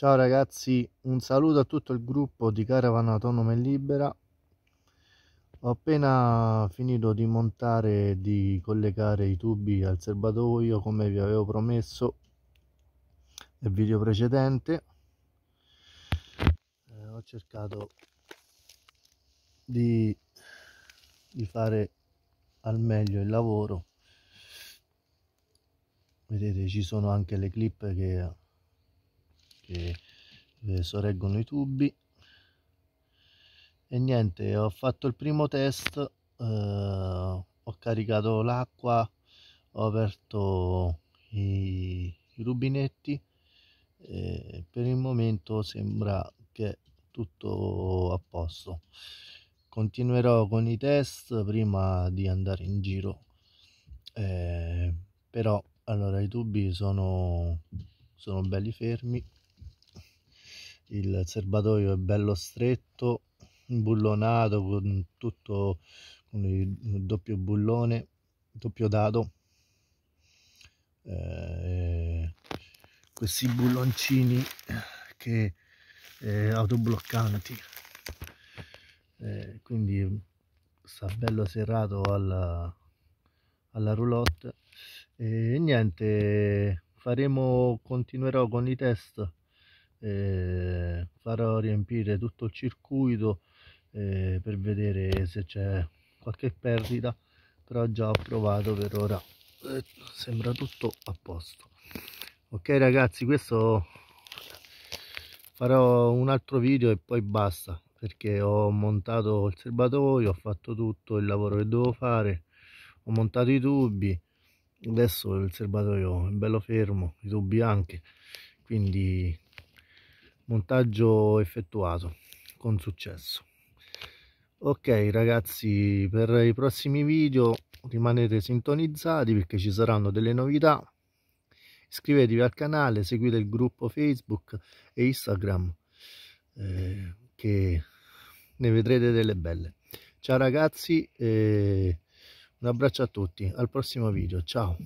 Ciao ragazzi, un saluto a tutto il gruppo di Caravana Autonoma e Libera. Ho appena finito di montare e di collegare i tubi al serbatoio come vi avevo promesso nel video precedente. Eh, ho cercato di, di fare al meglio il lavoro. Vedete ci sono anche le clip che che eh, sorreggono i tubi e niente ho fatto il primo test eh, ho caricato l'acqua ho aperto i, i rubinetti eh, per il momento sembra che tutto a posto continuerò con i test prima di andare in giro eh, però allora i tubi sono sono belli fermi il serbatoio è bello stretto bullonato con tutto con il doppio bullone doppio dado eh, questi bulloncini che eh, autobloccanti eh, quindi sta bello serrato alla, alla roulotte e niente faremo continuerò con i test eh, farò riempire tutto il circuito eh, per vedere se c'è qualche perdita però già ho provato per ora eh, sembra tutto a posto ok ragazzi questo farò un altro video e poi basta perché ho montato il serbatoio ho fatto tutto il lavoro che devo fare ho montato i tubi adesso il serbatoio è bello fermo i tubi anche quindi montaggio effettuato con successo ok ragazzi per i prossimi video rimanete sintonizzati perché ci saranno delle novità iscrivetevi al canale seguite il gruppo facebook e instagram eh, che ne vedrete delle belle ciao ragazzi eh, un abbraccio a tutti al prossimo video ciao